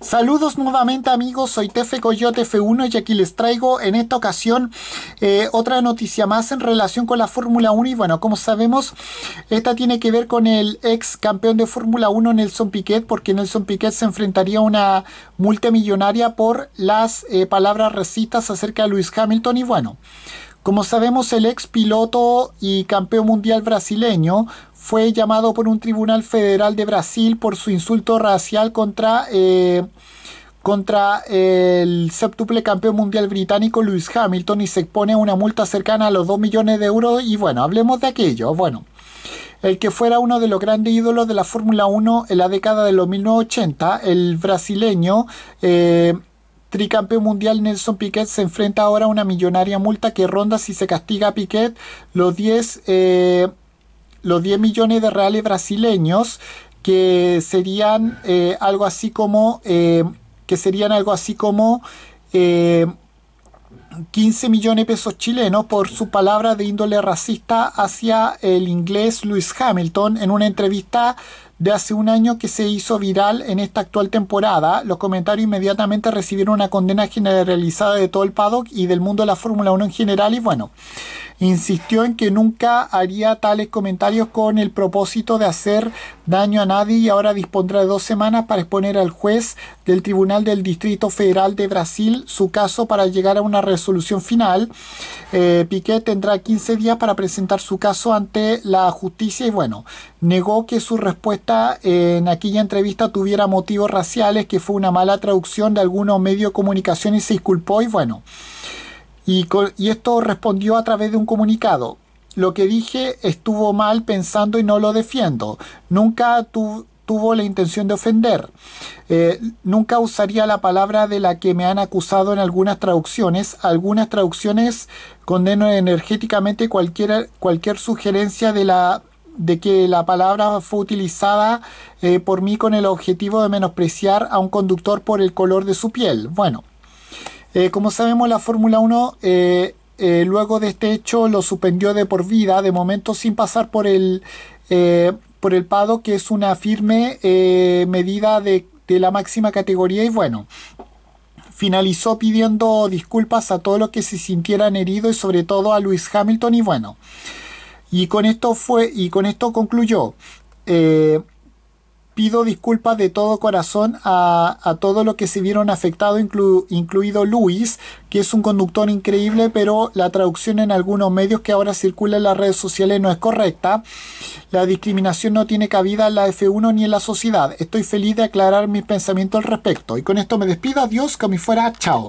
Saludos nuevamente amigos, soy Tefe Coyote F1 y aquí les traigo en esta ocasión eh, otra noticia más en relación con la Fórmula 1 y bueno, como sabemos, esta tiene que ver con el ex campeón de Fórmula 1 Nelson Piquet porque Nelson Piquet se enfrentaría a una multimillonaria por las eh, palabras recitas acerca de Lewis Hamilton y bueno... Como sabemos, el ex piloto y campeón mundial brasileño fue llamado por un tribunal federal de Brasil por su insulto racial contra, eh, contra eh, el séptuple campeón mundial británico Lewis Hamilton y se expone a una multa cercana a los 2 millones de euros. Y bueno, hablemos de aquello. Bueno, el que fuera uno de los grandes ídolos de la Fórmula 1 en la década de los 1980, el brasileño. Eh, tricampeón mundial Nelson Piquet se enfrenta ahora a una millonaria multa que ronda si se castiga a Piquet los 10, eh, los 10 millones de reales brasileños que serían eh, algo así como eh, que serían algo así como 15 millones de pesos chilenos por su palabra de índole racista hacia el inglés Lewis Hamilton en una entrevista de hace un año que se hizo viral en esta actual temporada. Los comentarios inmediatamente recibieron una condena generalizada de todo el paddock y del mundo de la Fórmula 1 en general y bueno insistió en que nunca haría tales comentarios con el propósito de hacer daño a nadie y ahora dispondrá de dos semanas para exponer al juez del Tribunal del Distrito Federal de Brasil su caso para llegar a una resolución final. Eh, Piqué tendrá 15 días para presentar su caso ante la justicia y bueno, negó que su respuesta en aquella entrevista tuviera motivos raciales, que fue una mala traducción de algunos medios de comunicación y se disculpó y bueno. Y, esto respondió a través de un comunicado. Lo que dije estuvo mal pensando y no lo defiendo. Nunca tuvo la intención de ofender. Eh, nunca usaría la palabra de la que me han acusado en algunas traducciones. Algunas traducciones condeno energéticamente cualquier, cualquier sugerencia de, la, de que la palabra fue utilizada eh, por mí con el objetivo de menospreciar a un conductor por el color de su piel. Bueno, eh, como sabemos, la Fórmula 1 eh, eh, luego de este hecho lo suspendió de por vida, de momento sin pasar por el, por el pado, que es una firme medida de, la máxima categoría. Y bueno, finalizó pidiendo disculpas a todos los que se sintieran heridos y sobre todo a Luis Hamilton. Y bueno, y con esto fue, y con esto concluyó. Pido disculpas de todo corazón a, todos todo lo que se vieron afectados, incluido Luis, que es un conductor increíble, pero la traducción en algunos medios que ahora circula en las redes sociales no es correcta. La discriminación no tiene cabida en la F1 ni en la sociedad. Estoy feliz de aclarar mis pensamientos al respecto. Y con esto me despido. Adiós, que a fuera. Chao.